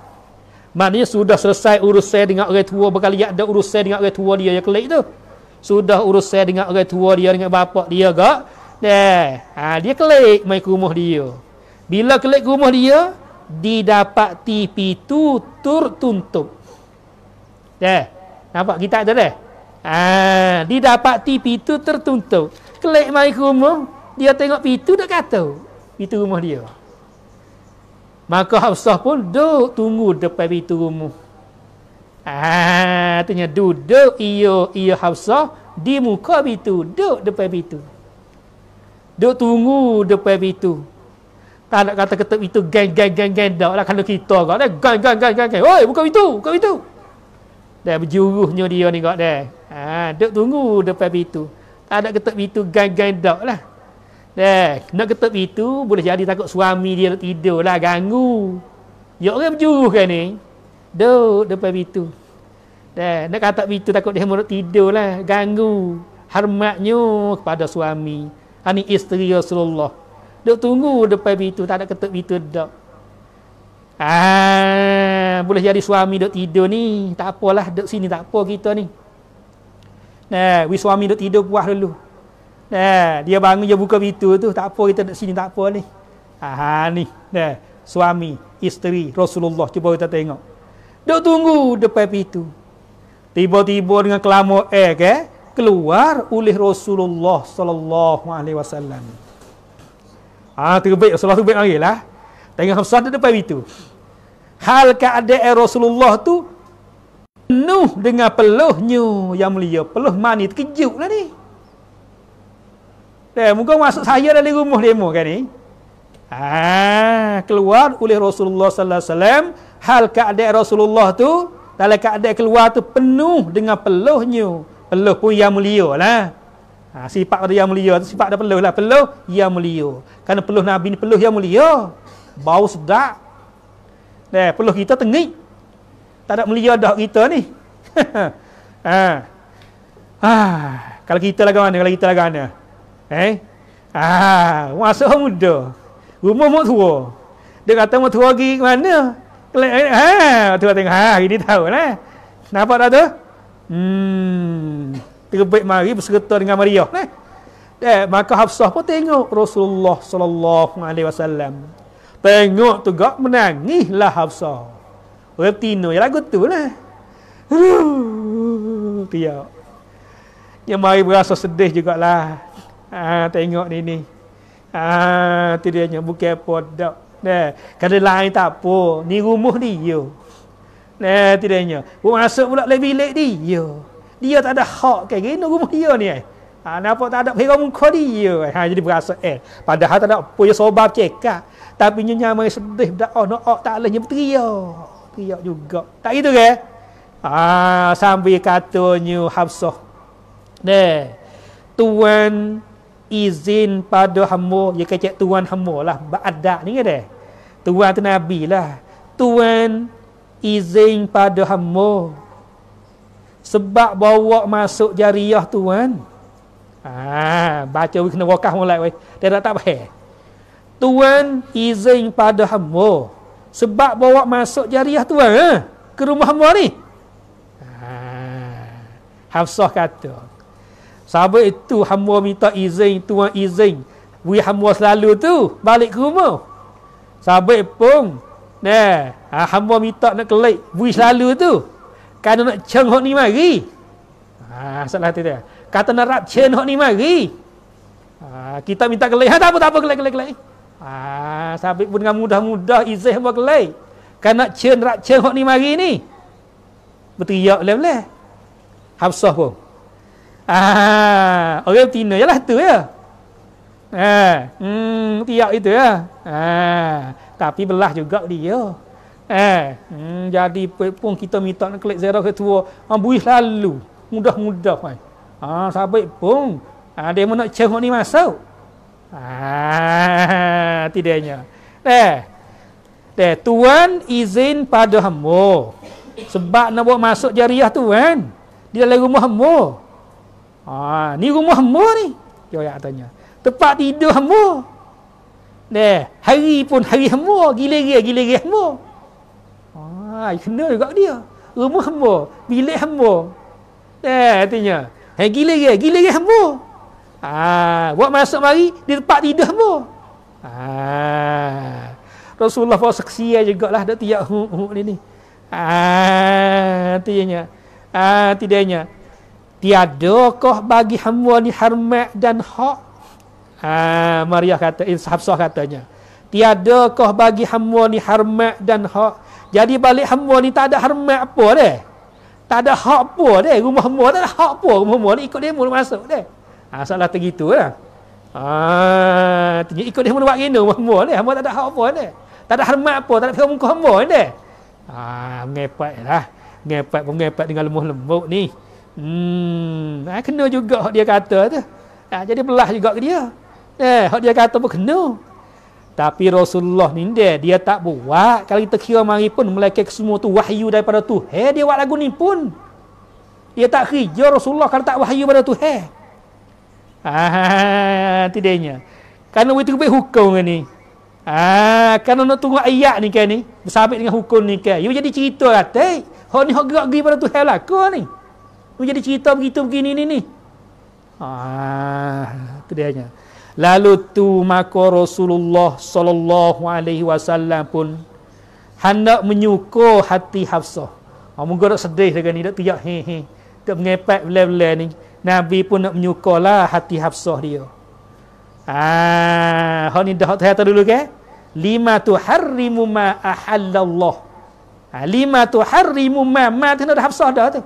A: Maknanya sudah selesai urus saya dengan orang tua berkali ada urus saya dengan orang tua dia yang kelik tu. Sudah saya dengan orang tua dia dengan bapak dia gak. Nah, ha, dia kelik mai ke rumah dia. Bila kelik ke rumah dia, didapat tipi tu tur tuntup. Nah, nampak kita ada dah. Ha, didapati pintu tertuntuk. Kelik mai rumah, dia tengok pintu dah kata. Pintu rumah dia. Maka Hafsah pun duduk tunggu depan pintu rumah. Ah, tanya duduk iyo iyo Hafsah di muka pintu, duduk depan pintu. Duduk tunggu depan pintu. Tak nak kata ketuk itu geng geng geng geng dak lah kalau kita kau dah geng geng geng geng. Oi, buka pintu, buka pintu. Dah berjuruhnya dia ni kau dah. Ha, duk tunggu depan pintu. Tak ada ketuk pintu gang-gang dak lah. Eh, nak ketuk pintu boleh jadi takut suami dia nak tidur lah ganggu. Ya orang berjuru kan ni. Duk depan pintu. Eh, nak kata pintu takut dia nak tidur lah ganggu. Hormatnya kepada suami. Ini ha, isteri Rasulullah. Duk tunggu depan pintu tak ada ketuk pintu dok. Ah, boleh jadi suami duk tidur ni, tak apalah duk sini tak apa kita ni. Nah, eh, wi suami duk tidur puas dulu. Nah, eh, dia bangun dia buka pintu tu, tak apa kita nak sini tak apa ni. Ah ni, nah, eh, suami isteri Rasulullah cuba kita tengok. Duk tunggu depan pintu. Tiba-tiba dengan kelamo eh ke, keluar oleh Rasulullah
B: sallallahu alaihi wasallam.
A: Ah terbaik Rasulullah terbaik lagi lah. Tengok Hamzah di depan pintu. Hal keadaan Rasulullah tu Penuh dengan peluhnya yang mulia. Peluh mani terkejutlah ni. Dia eh, muka masuk saya dari rumah demo kan ni. Ah, keluar oleh Rasulullah sallallahu alaihi wasallam, hal keadaan Rasulullah tu dalam keadaan keluar tu penuh dengan peluhnya. Peluh pun yang mulia lah. Ha, sifat pada yang mulia tu sifat dia peluh lah. Peluh yang mulia. Kerana peluh Nabi ni peluh yang mulia. Bau sedap. Dah, eh, peluh kita tengik tak ada mulia dah kita ni. ha. Ha. Kalau kita lagi mana? Kalau kita lagi mana? Eh? Ha. Ah, Masa muda. Umur mu tua. Dia kata mu tua lagi ke mana? Ha. Tua tengok. Ha. Ini tahu lah. Eh? Nampak tak tu? Hmm. Terbaik mari berserta dengan Maria. Ha. Eh? maka Hafsah pun tengok Rasulullah sallallahu alaihi wasallam. Tengok tegak menangislah Hafsah. Reti no. Ya lagu tu lah. Tiap. Yang mari berasa sedih jugalah. Ha, tengok ni ni. Ha, tu dia yang bukan apa kada lain tak apa. Ni rumah dia. Nah, tidaknya dia masuk pula lebih bilik dia. Dia tak ada hak kan. Ini rumah dia ni eh. Ha, nampak tak ada pihak muka dia. Ha, jadi berasa eh. Padahal tak ada apa. Dia sobat cekak. Tapi nyanyi mari sedih. Oh, no, oh, tak boleh nyanyi teriak teriak juga. Tak gitu ke? Ah, sambil katanya Hafsah. Nah. Tuan izin pada hamba, ya kecek tuan hamba lah, adat ni kan Tuan tu Nabi lah. Tuan izin pada hamba. Sebab bawa masuk jariah tuan. Ah, baca kena wakaf mulai weh. Dia tak tak payah. Tuan izin pada hamba. Sebab bawa masuk jariah tu kan? Eh? Ke rumah Ambar ni. Ah, Hafsah kata. Sahabat itu hamba minta izin, tuan izin. Wui hamba selalu tu balik ke rumah. Sahabat pun. Nah, ha, ah, hamba minta nak kelik. Wui selalu tu. Kan nak ceng hok ni mari. Ah, ha, salah tu Kata nak rap ceng hok ni mari. Ha, kita minta kelik. Ha, tak apa, tak apa kelik, kelik, kelik. Ah, sabit pun dengan mudah-mudah izah buat kelai. Kan nak cen rak cen hok ni mari ni. Berteriak boleh-boleh. Hafsah pun. Ah, orang tina jelah tu ya. Ah, hmm, tiak itu ya. Ah, tapi belah juga dia. Eh, hmm, jadi pun kita minta nak klik zero ke tua, ah, buih lalu. Mudah-mudah kan. Ah, sabit pun. Ah, dia mau nak cek ni masuk. Ah, tidaknya. Eh. Eh, tuan izin pada hamba. Sebab nak buat masuk jariah tu kan. Di dalam rumah hamba. Ah, ni rumah hamba ni. Dia ayat tanya. Tempat tidur hamba. Eh, hari pun hari hamba, gila-gila gila-gila hamba. Ah, kena juga dia. Rumah hamba, bilik hamba. Eh, artinya. Eh, gila-gila gila-gila hamba. Ah, buat masuk mari di tempat tidur pun. Ha, Rasulullah pun saksi juga lah dah tiap huk huk ni ni. Ha, tiyanya. Ha, tidaknya. Tiada kah bagi hamba ni hormat dan hak? Ah, Maria kata, Insafsah eh, katanya. Tiada kah bagi hamba ni hormat dan hak? Jadi balik hamba ni tak ada hormat apa deh. Tak ada hak apa deh. Rumah hamba tak ada hak apa. Rumah hamba ni ikut demo masuk deh. Ha, salah tergitu lah. Eh? Ha, tanya, ikut dia buat kena hamba ni. Hamba tak ada hak apa ni. Tak ada hormat apa. Tak ada pihak muka hamba ni. Ha, ah, ngepat lah. Ngepat pun ngepat dengan lemuh lembut ni. Hmm, ha, kena juga hak dia kata tu. Ha, jadi belah juga ke dia. Eh, hak dia kata pun kena. Tapi Rasulullah ni dia, dia tak buat. Kalau kita kira mari pun, melekeh ke semua tu, wahyu daripada tu. Eh, dia buat lagu ni pun. Dia tak kerja Rasulullah kalau tak wahyu daripada tu. Eh, hey. Ah, tidaknya. Kerana kita kubik hukum ni. Ah, kerana nak tunggu ayat ni kan ni. Bersabit dengan hukum ni kan. Ia jadi cerita Hey, lah, Hak ni hak gerak pergi pada Tuhan lah. Kau ni. Ia jadi cerita begitu begini ni ni. Ah, tidaknya. Lalu tu maka Rasulullah sallallahu alaihi wasallam pun hendak menyukur hati Hafsah. Oh, Moga tak sedih dengan ni, tak tiap he he. Tak mengepak bila-bila ni. Nabi pun nak menyukalah hati Hafsah dia. Ah, ha ni dah tak tahu dulu ke? Lima tu harimu ma ahallallah. Ha, lima tu harimu ma ma tu dah Hafsah dah tu.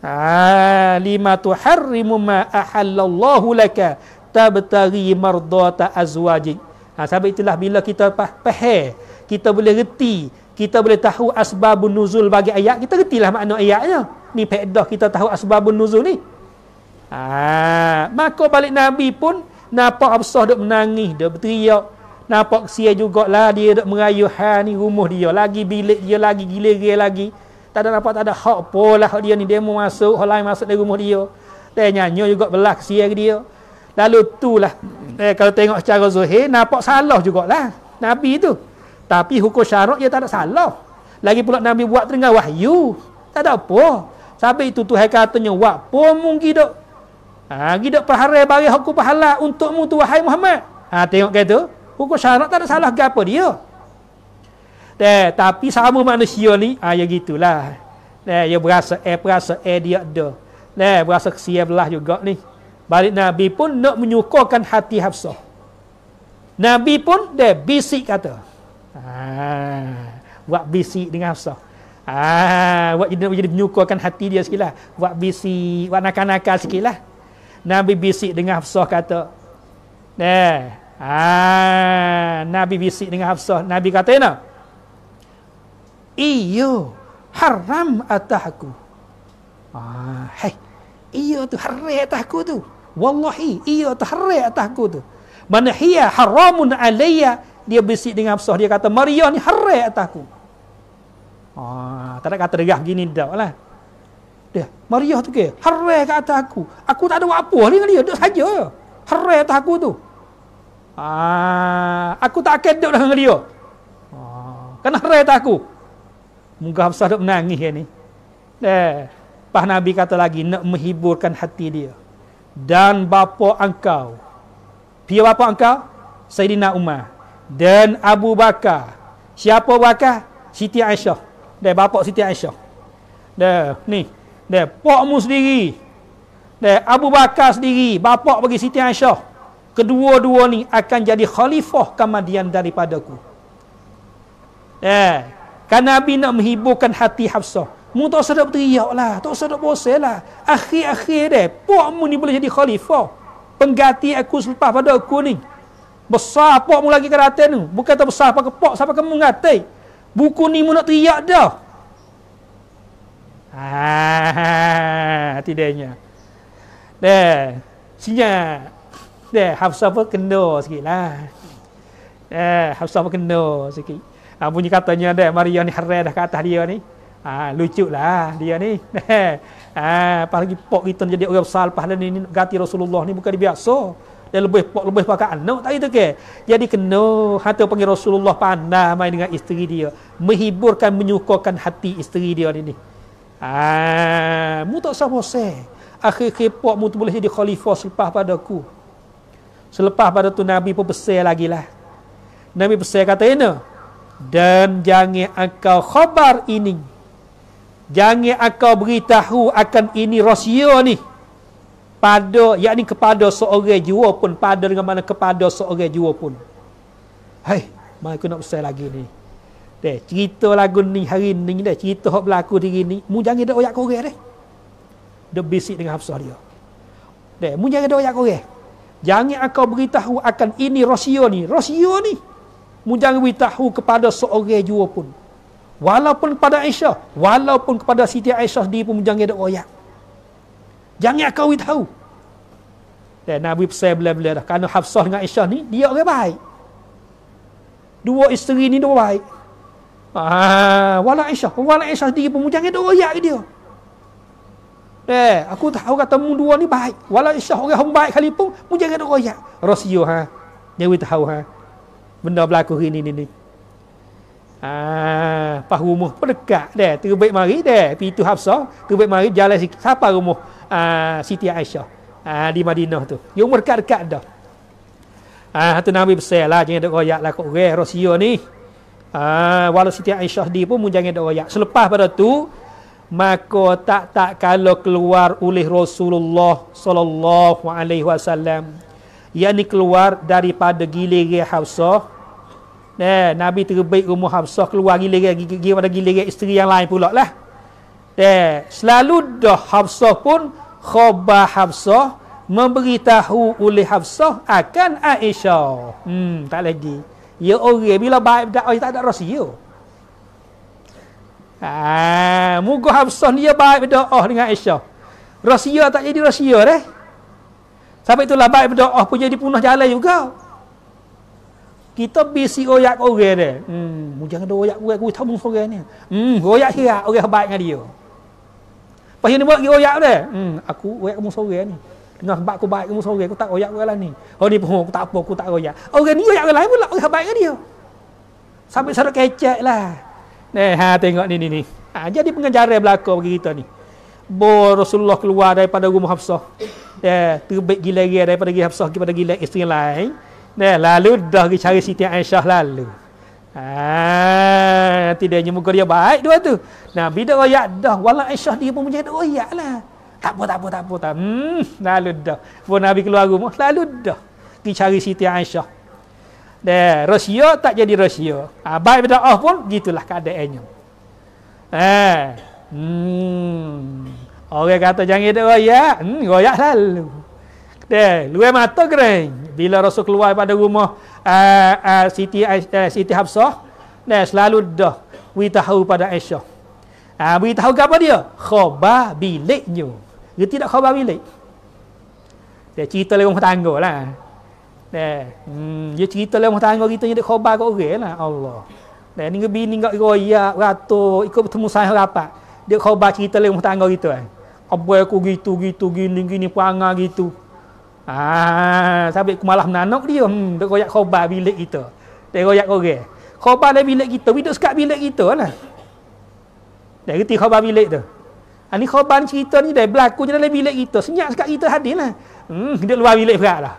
A: Ah, lima tu harimu ma ahallallahu laka tabtaghi mardata azwaji. Ha, sebab itulah bila kita faham, kita boleh reti, kita boleh tahu asbabun nuzul bagi ayat, kita retilah makna ayatnya. Ni faedah kita tahu asbabun nuzul ni. Ha, maka balik Nabi pun nampak Absah dok menangis, dia berteriak. Nampak kesian jugalah dia dok merayu ha ni rumah dia, lagi bilik dia lagi gila-gila lagi. Tak ada nampak tak ada hak polah dia ni demo masuk, hak lain masuk dalam rumah dia. Dia nyanyi juga belah kesian dia. Lalu itulah eh, kalau tengok secara zuhir nampak salah juga lah Nabi tu. Tapi hukum syarak dia tak ada salah. Lagi pula Nabi buat dengan wahyu. Tak ada apa. Sampai itu Tuhan katanya Wah pun mungkin dok Ha, gidak perharai bagi aku pahala untukmu tu wahai Muhammad. Ha, tengok kata tu. Hukum syarat tak ada salah ke apa dia. Eh, tapi sama manusia ni, ha, ya gitulah. Eh, ya berasa eh, berasa eh dia ada. Eh, berasa kesia juga ni. Balik Nabi pun nak menyukurkan hati Hafsah. Nabi pun dia bisik kata. Ha, buat bisik dengan Hafsah. Ah, ha, buat jadi menyukurkan hati dia sikitlah. Buat bisik, buat nakal-nakal sikitlah. Nabi bisik dengan Hafsah kata. Nah, eh, ha, Nabi bisik dengan Hafsah. Nabi kata ni. Iyo haram atahku. Ah, ha, hai. Iyo tu haram atahku tu. Wallahi, iyo tu haram atahku tu. Mana hiya haramun alayya. Dia bisik dengan Hafsah. Dia kata, Maria ni haram atahku. Ah, ha, tak ada kata degah gini dah lah dia. Maria lah tu ke? Harai ke atas aku. Aku tak ada buat apa ni dengan dia. Duduk saja. Harai atas aku tu. Ah, aku tak akan duduk dengan dia. Ah, kan harai atas aku. Muka Hafsah duduk menangis ni. Eh, Pah Nabi kata lagi, nak menghiburkan hati dia. Dan bapa engkau. Pia bapa engkau? Sayyidina Umar. Dan Abu Bakar. Siapa Bakar? Siti Aisyah. Dan bapa Siti Aisyah. Dah, ni. Dia, pokmu sendiri. Dia, Abu Bakar sendiri. Bapak bagi Siti Aisyah. Kedua-dua ni akan jadi khalifah kemudian daripadaku. Dia, kan Nabi nak menghiburkan hati Hafsah. Mu tak sedap teriak lah. Tak sedap bosan lah. Akhir-akhir dia, pokmu ni boleh jadi khalifah. Pengganti aku selepas pada aku ni. Besar pokmu lagi ke datang ni. Bukan tak besar pakai pok, sampai kamu ngatai, Buku ni mu nak teriak dah. Ah, hati dia Deh, sinya. Deh, Hafsah pun kena sikit lah. Deh, Hafsah pun kena sikit. Ah, bunyi katanya deh, Maria ni harai dah kat atas dia ni. Ah, lucu lah dia ni. ah, apa lagi pok kita jadi orang besar lepas ni, ni ganti Rasulullah ni bukan biasa. Dia lebih pok lebih pakai anak tak itu ke. Jadi kena hati panggil Rasulullah pandai main dengan isteri dia. Menghiburkan, menyukurkan hati isteri dia ni. Ah, mu tak sah bose. Akhir kepok mu tu boleh jadi khalifah selepas padaku. Selepas pada tu Nabi pun besar lagi lah. Nabi besar kata ini. Dan jangan engkau khabar ini. Jangan engkau beritahu akan ini rahsia ni. Pada, yakni kepada seorang jua pun. Pada dengan mana kepada seorang jua pun. Hai, hey, mari aku nak besar lagi ni. Deh, cerita lagu ni hari ni deh, cerita hak berlaku di sini, Mu jangan dak oyak korek deh. Dak bisik dengan Hafsah dia. Deh, mu jangan dak oyak korek. Jangan akau beritahu akan ini rahsia ni, rahsia ni. Mu jangan beritahu kepada seorang jua pun. Walaupun kepada Aisyah, walaupun kepada Siti Aisyah sendiri pun jangan dak oyak. Jangan akau beritahu, deh, Nabi pesan belah bila dah. Kerana Hafsah dengan Aisyah ni, dia orang baik. Dua isteri ni dua baik. Ha, wala Aisyah. Wala Aisyah sendiri pun jangan tak royak ke dia. Eh, aku tahu orang temu dua ni baik. Wala Aisyah orang yang baik kali pun mu jangan tak royak. Rosio ha. Jangan tahu ha. Benda berlaku ini ini. Ah, ha, pas rumah pun dekat deh. Terbaik mari deh. Pi tu Hafsah, terbaik mari jalan sikit. Siapa rumah? Ah, Siti Aisyah. Ah, di Madinah tu. Umur dekat-dekat dah. Ah, tu Nabi besar lah. Jangan tak royak lah. Kok rare Rosio ni. Ah, walau Siti Aisyah di pun menjangin doa ayat. Selepas pada tu maka tak tak kalau keluar oleh Rasulullah sallallahu alaihi wasallam yakni keluar daripada giliran Hafsah. Nah, Nabi terbaik rumah Hafsah keluar giliran gigi pada giliran isteri yang lain pula lah. Nah, selalu dah Hafsah pun khabar Hafsah memberitahu oleh Hafsah akan Aisyah. Hmm, tak lagi. Ya orang oh, ya, bila baik dak oh, ya, tak ada rahsia. Ah, ya. ha, muga Hafsah dia baik berdoa dengan Aisyah. Rahsia tak jadi rahsia deh. Sampai itulah baik berdoa pun jadi punah jalan juga. Kita bisi oyak orang deh. Hmm, mu oh, jangan doa oyak orang, kui tahu mu orang ni. Hmm, oyak siapa? Orang baik dengan dia. Pasien buat oyak deh. Hmm, aku oyak mu orang ni. Nah, sebab aku baik kamu sore, aku tak royak orang lah ni. Oh ni pun aku tak apa, aku tak royak. Orang ni royak orang lain pula, orang baik ke dia. Sampai sarat kecek lah. Nih, eh, ha, tengok ni, ni, ni. Ha, jadi pengajaran berlaku bagi kita ni. Bo Rasulullah keluar daripada rumah Hafsah. Ya, yeah, terbaik gila gila daripada gila Hafsah kepada gila isteri lain. Nih, eh, lalu dah pergi cari Siti Aisyah lalu. Ha, tidaknya muka dia baik dua tu. Nah, bila royak dah, walau Aisyah dia pun menjadi royak lah tak apa tak apa tak apa tak hmm lalu dah pun nabi keluar rumah lalu dah pergi cari Siti Aisyah dah Rusia tak jadi Rusia Abai ah, baik Oh pun gitulah keadaannya Eh, hmm orang kata jangan dia royak hmm royak lalu dah luar mata kering bila Rasul keluar pada rumah uh, uh, Siti uh, Siti Hafsah dah selalu dah beritahu pada Aisyah Ha, beritahu apa dia? Khobar biliknya dia tidak khabar bilik dia cerita dalam rumah tangga lah dia, hmm, dia cerita dalam rumah tangga kita dia khabar kat orang lah Allah dan ni bini ni kat royak rata ikut bertemu saya rapat dia khabar cerita dalam rumah tangga kita kan eh. apa aku gitu gitu gini gini perangai gitu ah sampai aku malah menanak dia hmm, dia royak khabar bilik kita dia royak orang khabar dalam bilik kita hidup sekat bilik kita lah dia reti khabar bilik tu Ha, ni korban cerita ni dah berlaku je dalam bilik kita. Senyap sekat kita hadir lah. Hmm, dia luar bilik berat lah.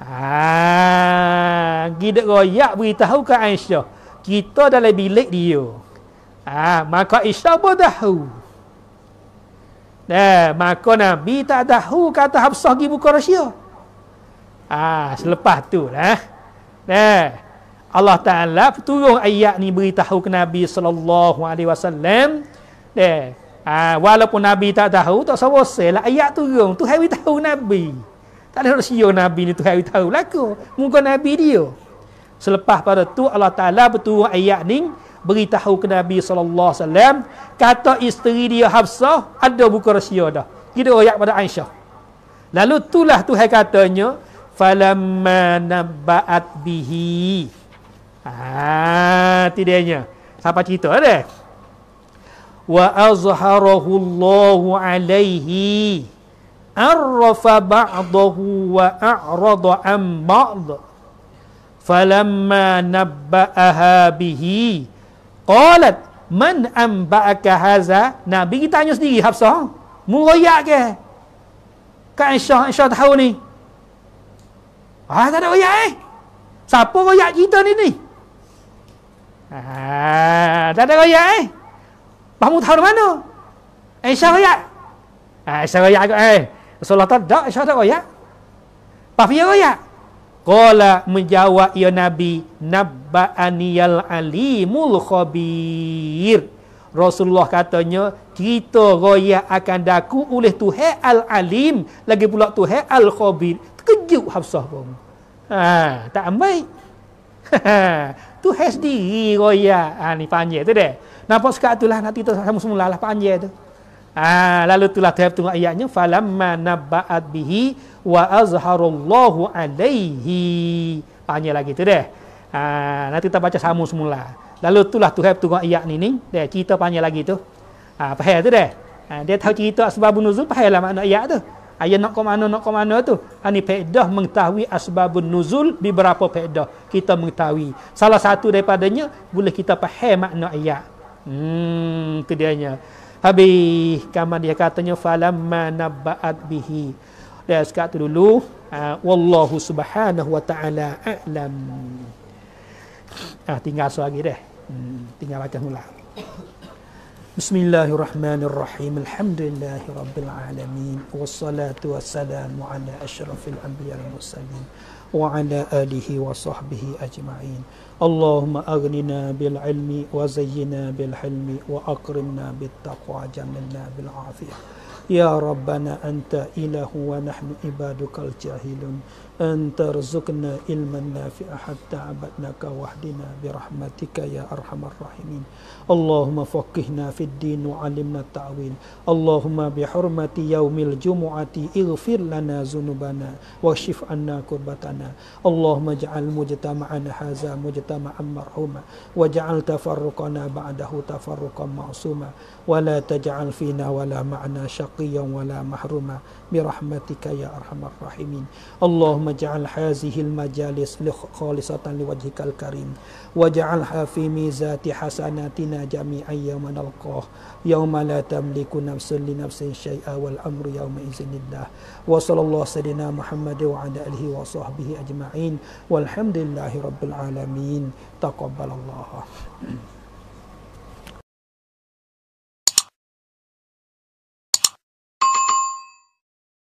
A: Ha, ah, kita royak beritahu ke Aisyah. Kita dalam bilik dia. Ha, maka Aisyah pun tahu. Nah, maka Nabi tak tahu kata Hafsah pergi buka rahsia. Ha, selepas tu lah. Nah, Allah Ta'ala turun ayat ni beritahu ke Nabi sallallahu alaihi wasallam. Nah, Ah, Ha, walaupun Nabi tak tahu, tak sama lah ayat turun. Tu hari tahu Nabi. Tak ada orang Nabi ni tu hari tahu berlaku. Muka Nabi dia. Selepas pada tu Allah Ta'ala berturun ayat ni, beritahu ke Nabi SAW, kata isteri dia Hafsah, ada buku rahsia dah. Kita ayat pada Aisyah. Lalu itulah Tuhan katanya, falamma nabat bihi. Ah, ha, tidaknya. Siapa cerita dah? Eh? وأظهره الله عليه عرف بعضه وأعرض عن بعض فلما نبأها به قالت من أنبأك هذا نبي تanya sendiri Hafsah meroyak ke Kak Aisyah Aisyah tahu ni Ah tak ada royak eh Siapa royak cerita ni ni Ah tak ada royak eh Mahmud tahu dari mana? Aisyah eh, royak. Aisyah eh, royak ke? Eh, Rasulullah tak ada. Aisyah tak royak. Pafia royak. Kala menjawab ya Nabi al alimul khabir Rasulullah katanya Cerita royak akan daku oleh Tuhai al-alim Lagi pula Tuhai al-khabir Terkejut Hafsah pun ha, Tak ambil Tuhai sendiri royak ha, Ni panjang tu deh Nampak suka itulah nanti tu sama semula lah panjang tu. Ah, lalu itulah tu lah tengok ayatnya falamma nabaat bihi wa azharallahu alaihi. Panjang lagi tu deh. Ah, nanti kita baca sama semula. Lalu itulah tu lah tu tengok ayat ni ni. Dia cerita panjang lagi tu. Ah, faham tu deh. Ah, dia tahu cerita asbabun nuzul faham lah makna ayat tu. Ayat nak ke mana nak ke mana tu. Ani faedah mengetahui asbabun nuzul beberapa faedah kita mengetahui. Salah satu daripadanya boleh kita faham makna ayat. Hmm, itu dia nya. Habis, kamar dia katanya falamma nabba'at bihi. Dia sekat tu dulu, uh,
B: wallahu subhanahu wa ta'ala a'lam. Ah, tinggal lagi deh. Hmm, tinggal baca ulang. Bismillahirrahmanirrahim. الله الرحمن الرحيم الحمد لله رب العالمين والصلاة والسلام على أشرف الأنبياء والمرسلين وعلى آله Allahumma aghnina bil ilmi wa zayyina bil hilmi wa akrimna bil taqwa jamilna bil afiyah Ya Rabbana anta ilahu wa nahnu ibadukal jahilun Anta rizukna ilman nafi'ah hatta abadnaka wahdina birahmatika ya arhamar rahimin اللهم فقهنا في الدين وعلمنا التأويل اللهم بحرمة يوم الجمعة اغفر لنا ذنوبنا واشف عنا كربتنا اللهم اجعل مجتمعنا هذا مجتمعا مرحوما واجعل تفرقنا بعده تفرقا معصوما ولا تجعل فينا ولا معنا شقيا ولا محروما برحمتك يا أرحم الراحمين اللهم اجعل هذه المجالس خالصة لوجهك الكريم waj'alha fi mizati hasanatina jami'an yawma nalqah yawma la tamliku nafsun li nafsin syai'a wal amru yawma izinillah wa sallallahu sayyidina muhammad wa ala alihi wa sahbihi ajma'in walhamdulillahi rabbil alamin taqabbalallah